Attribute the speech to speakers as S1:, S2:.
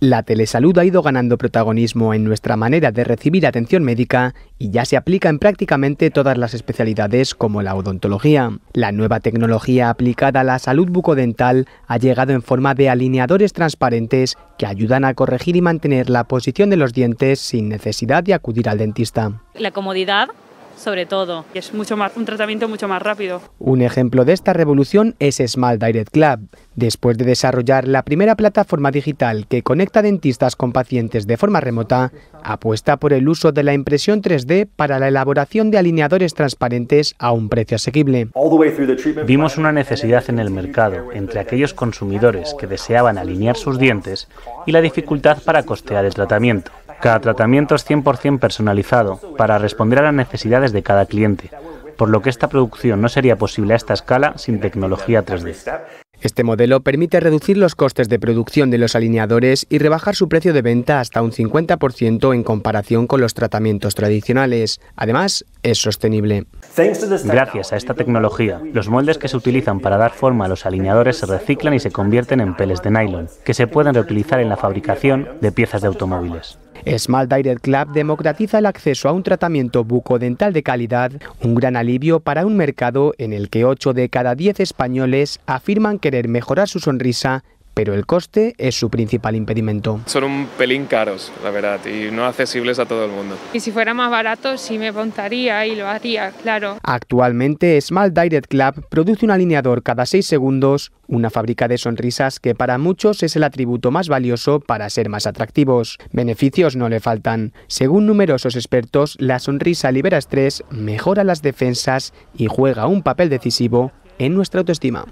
S1: La telesalud ha ido ganando protagonismo en nuestra manera de recibir atención médica y ya se aplica en prácticamente todas las especialidades como la odontología. La nueva tecnología aplicada a la salud bucodental ha llegado en forma de alineadores transparentes que ayudan a corregir y mantener la posición de los dientes sin necesidad de acudir al dentista.
S2: La comodidad sobre todo. es mucho más, un tratamiento mucho más rápido.
S1: Un ejemplo de esta revolución es Small Direct Club. Después de desarrollar la primera plataforma digital que conecta dentistas con pacientes de forma remota, apuesta por el uso de la impresión 3D para la elaboración de alineadores transparentes a un precio asequible.
S2: Vimos una necesidad en el mercado entre aquellos consumidores que deseaban alinear sus dientes y la dificultad para costear el tratamiento. Cada tratamiento es 100% personalizado para responder a las necesidades de cada cliente, por lo que esta producción no sería posible a esta escala sin tecnología 3D. Este modelo permite reducir los costes de producción
S1: de los alineadores y rebajar su precio de venta hasta un 50% en comparación con los tratamientos
S2: tradicionales. Además, es sostenible. Gracias a esta tecnología, los moldes que se utilizan para dar forma a los alineadores se reciclan y se convierten en peles de nylon, que se pueden reutilizar en la fabricación de piezas de automóviles.
S1: Small Direct Club democratiza el acceso a un tratamiento bucodental de calidad, un gran alivio para un mercado en el que 8 de cada 10 españoles afirman querer mejorar su sonrisa pero el coste es su principal impedimento.
S2: Son un pelín caros, la verdad, y no accesibles a todo el mundo. Y
S1: si fuera más barato, sí me montaría y lo haría, claro. Actualmente, Small Direct Club produce un alineador cada 6 segundos, una fábrica de sonrisas que para muchos es el atributo más valioso para ser más atractivos. Beneficios no le faltan. Según numerosos expertos, la sonrisa libera estrés, mejora las defensas y juega un papel decisivo en nuestra autoestima.